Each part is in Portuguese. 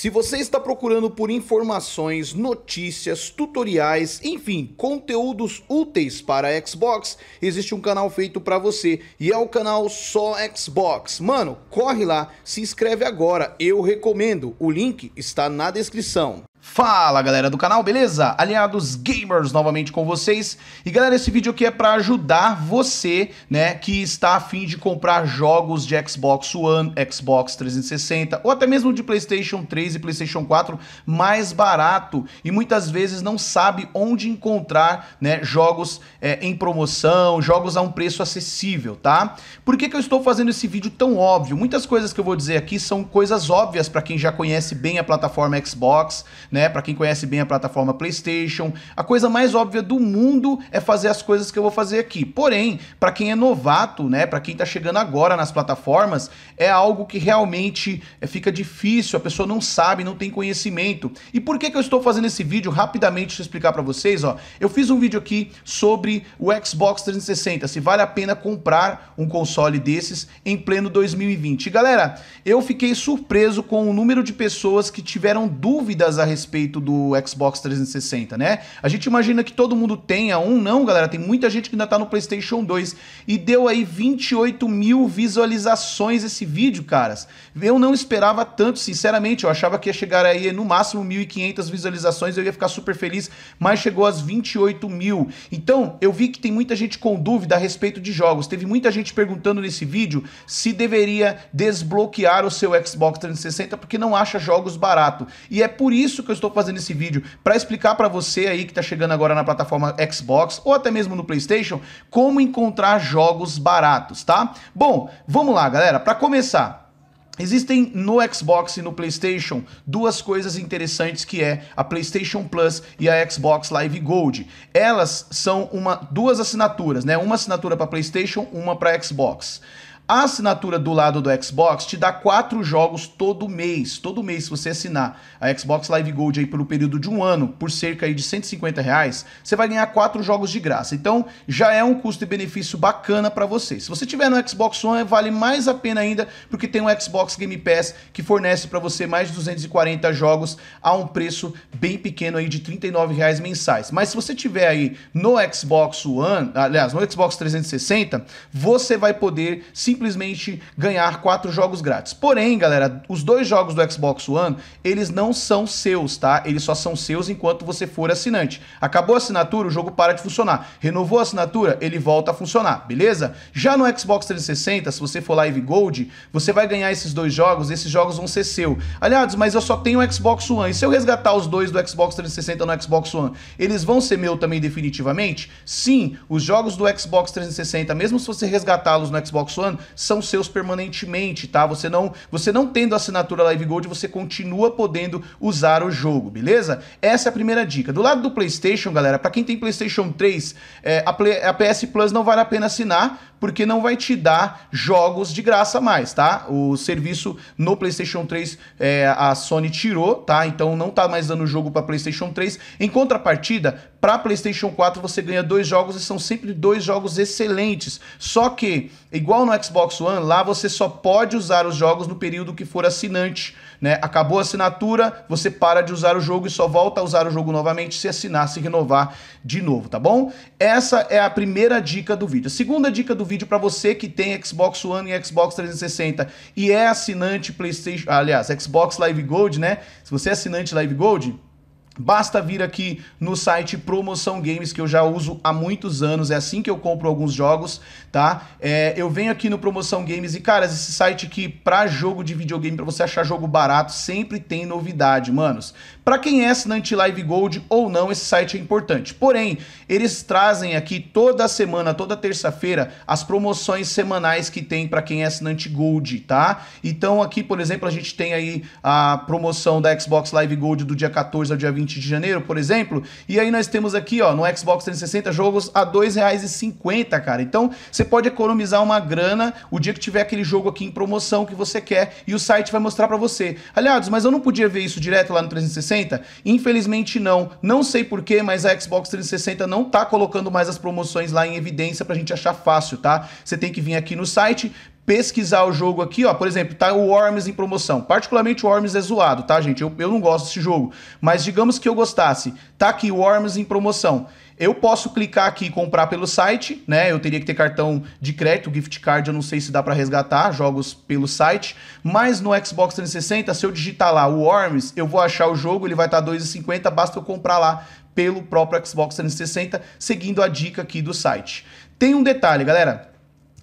Se você está procurando por informações, notícias, tutoriais, enfim, conteúdos úteis para Xbox, existe um canal feito para você e é o canal Só Xbox. Mano, corre lá, se inscreve agora, eu recomendo. O link está na descrição. Fala galera do canal, beleza? Aliados Gamers novamente com vocês. E galera, esse vídeo aqui é para ajudar você, né, que está a fim de comprar jogos de Xbox One, Xbox 360 ou até mesmo de PlayStation 3 e PlayStation 4 mais barato e muitas vezes não sabe onde encontrar, né, jogos é, em promoção, jogos a um preço acessível, tá? Por que que eu estou fazendo esse vídeo tão óbvio? Muitas coisas que eu vou dizer aqui são coisas óbvias para quem já conhece bem a plataforma Xbox, né? né? Para quem conhece bem a plataforma PlayStation, a coisa mais óbvia do mundo é fazer as coisas que eu vou fazer aqui. Porém, para quem é novato, né, para quem tá chegando agora nas plataformas, é algo que realmente é, fica difícil, a pessoa não sabe, não tem conhecimento. E por que que eu estou fazendo esse vídeo rapidamente deixa eu explicar para vocês, ó. Eu fiz um vídeo aqui sobre o Xbox 360, se vale a pena comprar um console desses em pleno 2020. E, galera, eu fiquei surpreso com o número de pessoas que tiveram dúvidas a respeito respeito do Xbox 360, né? A gente imagina que todo mundo tenha um, não, galera? Tem muita gente que ainda tá no PlayStation 2. E deu aí 28 mil visualizações esse vídeo, caras. Eu não esperava tanto, sinceramente. Eu achava que ia chegar aí no máximo 1.500 visualizações, eu ia ficar super feliz, mas chegou às 28 mil. Então, eu vi que tem muita gente com dúvida a respeito de jogos. Teve muita gente perguntando nesse vídeo se deveria desbloquear o seu Xbox 360 porque não acha jogos barato. E é por isso, que eu estou fazendo esse vídeo para explicar para você aí que está chegando agora na plataforma Xbox ou até mesmo no PlayStation como encontrar jogos baratos, tá? Bom, vamos lá, galera. Para começar, Existem no Xbox e no PlayStation duas coisas interessantes que é a PlayStation Plus e a Xbox Live Gold. Elas são uma duas assinaturas, né? Uma assinatura para PlayStation, uma para Xbox. A assinatura do lado do Xbox te dá quatro jogos todo mês. Todo mês, se você assinar a Xbox Live Gold aí pelo período de um ano, por cerca aí de 150 reais, você vai ganhar quatro jogos de graça. Então, já é um custo e benefício bacana para você. Se você tiver no Xbox One, vale mais a pena ainda, porque tem um Xbox Game Pass que fornece para você mais de 240 jogos a um preço bem pequeno aí de 39 reais mensais. Mas se você tiver aí no Xbox One, aliás, no Xbox 360, você vai poder se simplesmente ganhar quatro jogos grátis. Porém, galera, os dois jogos do Xbox One, eles não são seus, tá? Eles só são seus enquanto você for assinante. Acabou a assinatura, o jogo para de funcionar. Renovou a assinatura, ele volta a funcionar, beleza? Já no Xbox 360, se você for Live Gold, você vai ganhar esses dois jogos, esses jogos vão ser seu. Aliás, mas eu só tenho o Xbox One. E se eu resgatar os dois do Xbox 360 no Xbox One, eles vão ser meu também definitivamente? Sim, os jogos do Xbox 360, mesmo se você resgatá-los no Xbox One, são seus permanentemente, tá? Você não, você não tendo assinatura Live Gold, você continua podendo usar o jogo, beleza? Essa é a primeira dica. Do lado do PlayStation, galera, para quem tem PlayStation 3, é, a, Play, a PS Plus não vale a pena assinar, porque não vai te dar jogos de graça mais, tá? O serviço no PlayStation 3 é, a Sony tirou, tá? Então não tá mais dando jogo para PlayStation 3. Em contrapartida, para PlayStation 4 você ganha dois jogos e são sempre dois jogos excelentes. Só que, igual no Xbox One, lá você só pode usar os jogos no período que for assinante. Né? Acabou a assinatura, você para de usar o jogo e só volta a usar o jogo novamente se assinar, se renovar de novo, tá bom? Essa é a primeira dica do vídeo. A segunda dica do vídeo para você que tem Xbox One e Xbox 360 e é assinante PlayStation, aliás, Xbox Live Gold, né? Se você é assinante Live Gold, Basta vir aqui no site Promoção Games, que eu já uso há muitos anos, é assim que eu compro alguns jogos, tá? É, eu venho aqui no Promoção Games e, cara, esse site aqui, pra jogo de videogame, pra você achar jogo barato, sempre tem novidade, manos. Pra quem é assinante Live Gold ou não, esse site é importante. Porém, eles trazem aqui toda semana, toda terça-feira, as promoções semanais que tem pra quem é assinante Gold, tá? Então aqui, por exemplo, a gente tem aí a promoção da Xbox Live Gold do dia 14 ao dia 20 20 de janeiro, por exemplo. E aí nós temos aqui, ó, no Xbox 360 jogos a R$ 2,50, cara. Então, você pode economizar uma grana o dia que tiver aquele jogo aqui em promoção que você quer e o site vai mostrar para você. Aliados, mas eu não podia ver isso direto lá no 360? Infelizmente não. Não sei porquê, mas a Xbox 360 não tá colocando mais as promoções lá em evidência pra gente achar fácil, tá? Você tem que vir aqui no site, pesquisar o jogo aqui, ó, por exemplo, tá o Worms em promoção. Particularmente o Worms é zoado, tá, gente? Eu, eu não gosto desse jogo. Mas digamos que eu gostasse. Tá aqui o Worms em promoção. Eu posso clicar aqui e comprar pelo site, né? Eu teria que ter cartão de crédito, gift card, eu não sei se dá para resgatar jogos pelo site, mas no Xbox 360, se eu digitar lá o Worms, eu vou achar o jogo, ele vai estar tá 2,50, basta eu comprar lá pelo próprio Xbox 360, seguindo a dica aqui do site. Tem um detalhe, galera,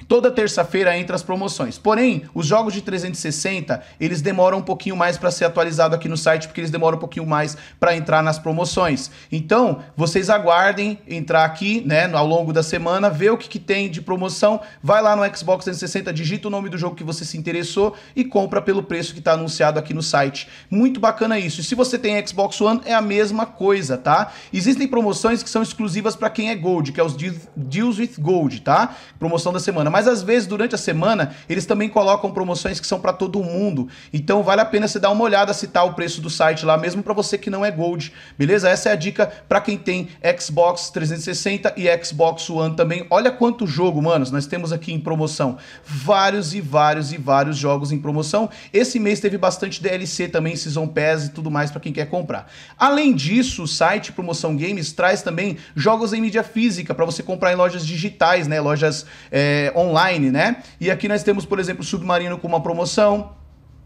Toda terça-feira entra as promoções. Porém, os jogos de 360, eles demoram um pouquinho mais para ser atualizado aqui no site, porque eles demoram um pouquinho mais para entrar nas promoções. Então, vocês aguardem entrar aqui, né, ao longo da semana, ver o que, que tem de promoção. Vai lá no Xbox 360, digita o nome do jogo que você se interessou e compra pelo preço que está anunciado aqui no site. Muito bacana isso. E se você tem Xbox One, é a mesma coisa, tá? Existem promoções que são exclusivas para quem é Gold, que é os Deals with Gold, tá? Promoção da semana semana, mas às vezes durante a semana eles também colocam promoções que são para todo mundo. Então vale a pena você dar uma olhada, citar o preço do site lá, mesmo para você que não é Gold, beleza? Essa é a dica para quem tem Xbox 360 e Xbox One também. Olha quanto jogo, manos, nós temos aqui em promoção. Vários e vários e vários jogos em promoção. Esse mês teve bastante DLC também, Season Pass e tudo mais para quem quer comprar. Além disso, o site Promoção Games traz também jogos em mídia física para você comprar em lojas digitais, né? Lojas é, online, né? E aqui nós temos, por exemplo, Submarino com uma promoção,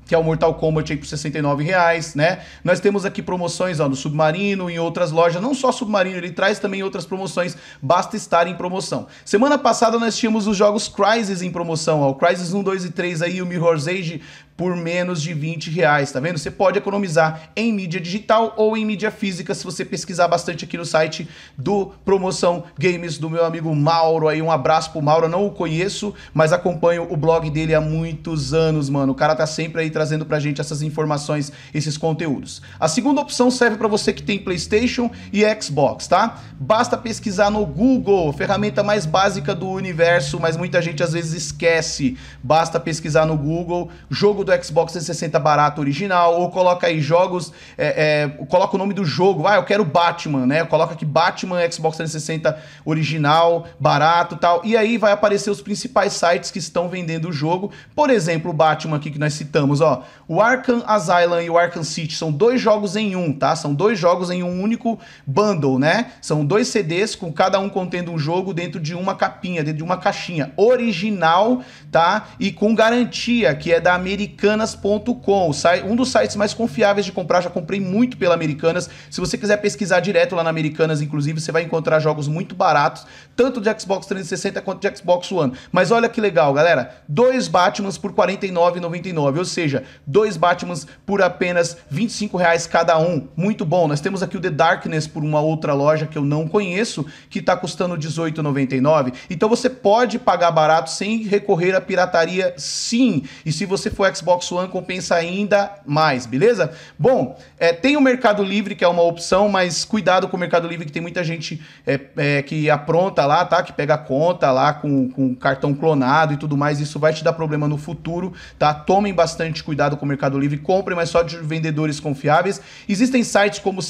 que é o Mortal Kombat aí por 69 reais, né? Nós temos aqui promoções ó, no Submarino, em outras lojas, não só Submarino, ele traz também outras promoções, basta estar em promoção. Semana passada nós tínhamos os jogos Crisis em promoção, ó, o Crisis 1, 2 e 3 aí, o Mirror's Age por menos de 20 reais, tá vendo? Você pode economizar em mídia digital ou em mídia física se você pesquisar bastante aqui no site do Promoção Games do meu amigo Mauro aí. Um abraço pro Mauro, Eu não o conheço, mas acompanho o blog dele há muitos anos, mano. O cara tá sempre aí trazendo pra gente essas informações, esses conteúdos. A segunda opção serve para você que tem PlayStation e Xbox, tá? Basta pesquisar no Google, ferramenta mais básica do universo, mas muita gente às vezes esquece. Basta pesquisar no Google, jogo do Xbox 360 barato original, ou coloca aí jogos, é, é, coloca o nome do jogo, ah, eu quero Batman, né? Coloca aqui Batman Xbox 360 original, barato tal. E aí vai aparecer os principais sites que estão vendendo o jogo. Por exemplo, o Batman aqui que nós citamos, ó. O Arkham Asylum e o Arkham City são dois jogos em um, tá? São dois jogos em um único bundle, né? São dois CDs com cada um contendo um jogo dentro de uma capinha, dentro de uma caixinha original, tá? E com garantia, que é da Americana americanas.com, um dos sites mais confiáveis de comprar, já comprei muito pela Americanas. Se você quiser pesquisar direto lá na Americanas, inclusive, você vai encontrar jogos muito baratos, tanto de Xbox 360 quanto de Xbox One. Mas olha que legal, galera, dois Batmans por R$ 49,99, ou seja, dois Batmans por apenas R$ reais cada um. Muito bom. Nós temos aqui o The Darkness por uma outra loja que eu não conheço, que está custando R$ 18,99. Então você pode pagar barato sem recorrer à pirataria, sim. E se você for Xbox One compensa ainda mais, beleza? Bom, é, tem o Mercado Livre, que é uma opção, mas cuidado com o Mercado Livre, que tem muita gente é, é, que apronta lá, tá? Que pega conta lá com, com cartão clonado e tudo mais. Isso vai te dar problema no futuro, tá? Tomem bastante cuidado com o Mercado Livre, comprem, mas só de vendedores confiáveis. Existem sites como o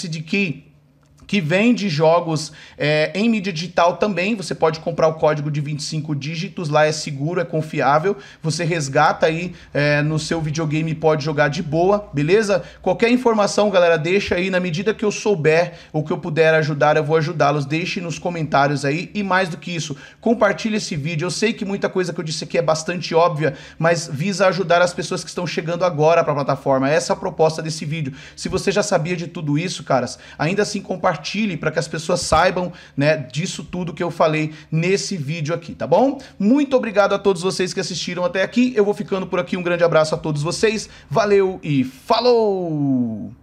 que vende jogos é, em mídia digital também. Você pode comprar o código de 25 dígitos, lá é seguro, é confiável. Você resgata aí é, no seu videogame e pode jogar de boa, beleza? Qualquer informação, galera, deixa aí. Na medida que eu souber ou que eu puder ajudar, eu vou ajudá-los. Deixe nos comentários aí. E mais do que isso, compartilhe esse vídeo. Eu sei que muita coisa que eu disse aqui é bastante óbvia, mas visa ajudar as pessoas que estão chegando agora para a plataforma. Essa é a proposta desse vídeo. Se você já sabia de tudo isso, caras, ainda assim compartilhe compartilhe para que as pessoas saibam, né, disso tudo que eu falei nesse vídeo aqui, tá bom? Muito obrigado a todos vocês que assistiram até aqui. Eu vou ficando por aqui. Um grande abraço a todos vocês. Valeu e falou!